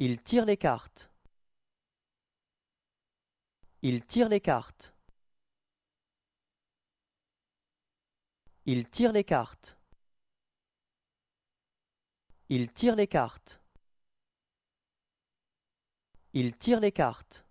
Il tire les cartes. Il tire les cartes. Il tire les cartes. Il tire les cartes. Il tire les cartes.